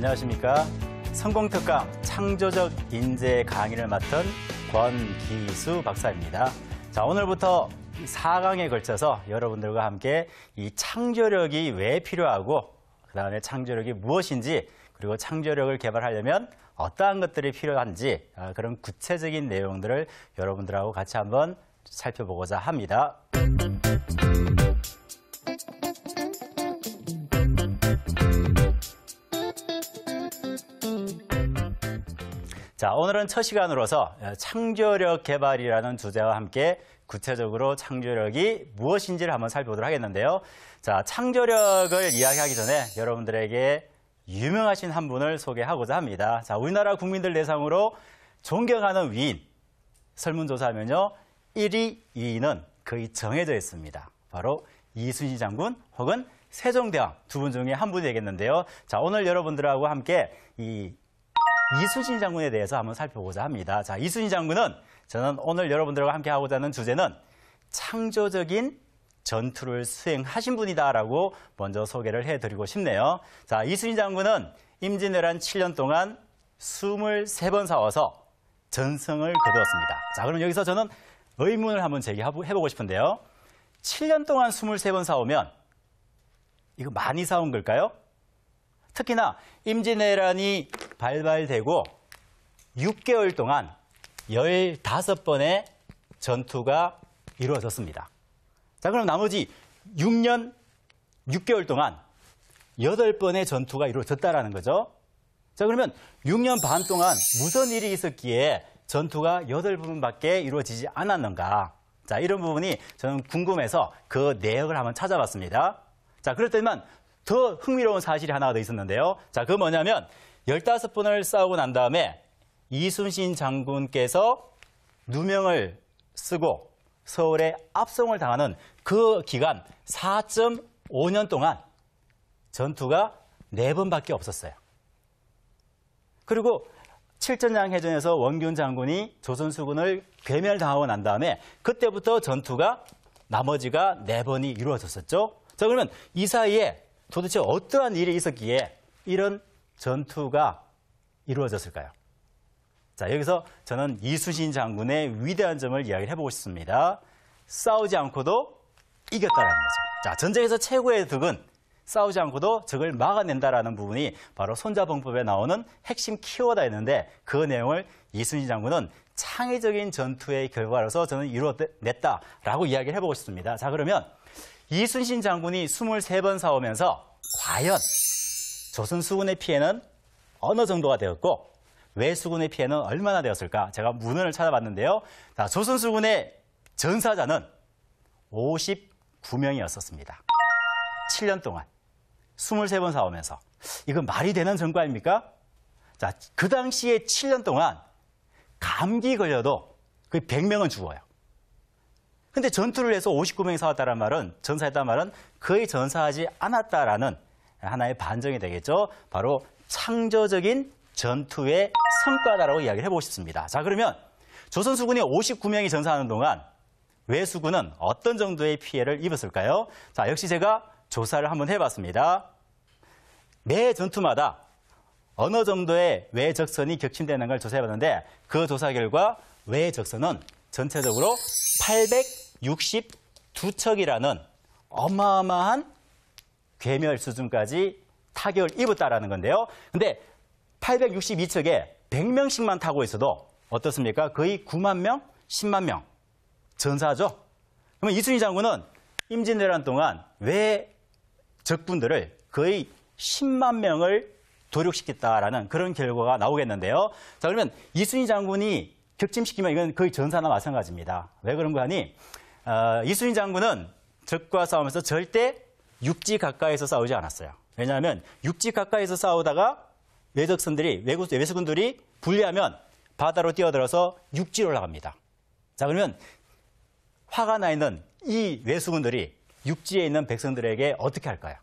안녕하십니까. 성공특강 창조적 인재 강의를 맡은 권기수 박사입니다. 자, 오늘부터 4강에 걸쳐서 여러분들과 함께 이 창조력이 왜 필요하고 그 다음에 창조력이 무엇인지 그리고 창조력을 개발하려면 어떠한 것들이 필요한지 아, 그런 구체적인 내용들을 여러분들하고 같이 한번 살펴보고자 합니다. 자, 오늘은 첫 시간으로서 예, 창조력 개발이라는 주제와 함께 구체적으로 창조력이 무엇인지를 한번 살펴보도록 하겠는데요. 자, 창조력을 이야기하기 전에 여러분들에게 유명하신 한 분을 소개하고자 합니다. 자, 우리나라 국민들 대상으로 존경하는 위인 설문조사하면요. 1위, 2위는 거의 정해져 있습니다. 바로 이순신 장군 혹은 세종대왕 두 분 중에 한 분이 되겠는데요. 자, 오늘 여러분들하고 함께 이 이순신 장군에 대해서 한번 살펴보자 합니다. 자, 이순신 장군은 저는 오늘 여러분들과 함께 하고자 하는 주제는 창조적인 전투를 수행하신 분이다라고 먼저 소개를 해드리고 싶네요. 자, 이순신 장군은 임진왜란 7년 동안 23번 싸워서 전승을 거두었습니다. 자, 그럼 여기서 저는 의문을 한번 제기해보고 싶은데요. 7년 동안 23번 싸우면 이거 많이 싸운 걸까요? 특히나 임진왜란이 발발되고 6개월 동안 15번의 전투가 이루어졌습니다. 자, 그럼 나머지 6년 6개월 동안 8번의 전투가 이루어졌다라는 거죠. 자, 그러면 6년 반 동안 무슨 일이 있었기에 전투가 8번밖에 이루어지지 않았는가? 자, 이런 부분이 저는 궁금해서 그 내역을 한번 찾아봤습니다. 자, 그럴 때만 더 흥미로운 사실이 하나더 있었는데요. 자, 그 뭐냐면 15분을 싸우고 난 다음에 이순신 장군께서 누명을 쓰고 서울에 압송을 당하는 그 기간 4.5년 동안 전투가 4번밖에 없었어요. 그리고 칠전장 해전에서 원균 장군이 조선수군을 괴멸당하고 난 다음에 그때부터 전투가 나머지가 4번이 이루어졌었죠. 자 그러면 이 사이에 도대체 어떠한 일이 있었기에 이런 전투가 이루어졌을까요? 자, 여기서 저는 이순신 장군의 위대한 점을 이야기를 해보고 싶습니다. 싸우지 않고도 이겼다라는 거죠. 자, 전쟁에서 최고의 득은 싸우지 않고도 적을 막아낸다라는 부분이 바로 손자병법에 나오는 핵심 키워드였는데 그 내용을 이순신 장군은 창의적인 전투의 결과로서 저는 이루어냈다라고 이야기를 해보고 싶습니다. 자, 그러면 이순신 장군이 23번 사오면서 과연 조선 수군의 피해는 어느 정도가 되었고 왜수군의 피해는 얼마나 되었을까? 제가 문헌을 찾아봤는데요. 자, 조선 수군의 전사자는 59명이었었습니다. 7년 동안 23번 사오면서 이건 말이 되는 전과입니까? 자, 그 당시에 7년 동안 감기 걸려도 그 100명은 죽어요. 근데 전투를 해서 59명이 사왔다는 말은 전사했다는 말은 거의 전사하지 않았다라는 하나의 반정이 되겠죠. 바로 창조적인 전투의 성과다라고 이야기를 해보고 싶습니다. 자 그러면 조선 수군이 59명이 전사하는 동안 왜수군은 어떤 정도의 피해를 입었을까요? 자 역시 제가 조사를 한번 해봤습니다. 매 전투마다 어느 정도의 외적선이 격침되는 걸 조사해봤는데 그 조사 결과 외적선은 전체적으로 862척이라는 어마어마한 괴멸 수준까지 타격을 입었다라는 건데요. 근데 862척에 100명씩만 타고 있어도 어떻습니까? 거의 9만 명, 10만 명 전사죠. 그러면 이순희 장군은 임진왜란 동안 왜 적분들을 거의 10만 명을 도륙시켰다라는 그런 결과가 나오겠는데요. 자 그러면 이순희 장군이 격침시키면 이건 거의 전사나 마찬가지입니다. 왜 그런가 하니 어, 이순신 장군은 적과 싸우면서 절대 육지 가까이에서 싸우지 않았어요. 왜냐하면 육지 가까이에서 싸우다가 외적선들이 외국 외수군들이 불리하면 바다로 뛰어들어서 육지로 올라갑니다. 자 그러면 화가 나 있는 이 외수군들이 육지에 있는 백성들에게 어떻게 할까요?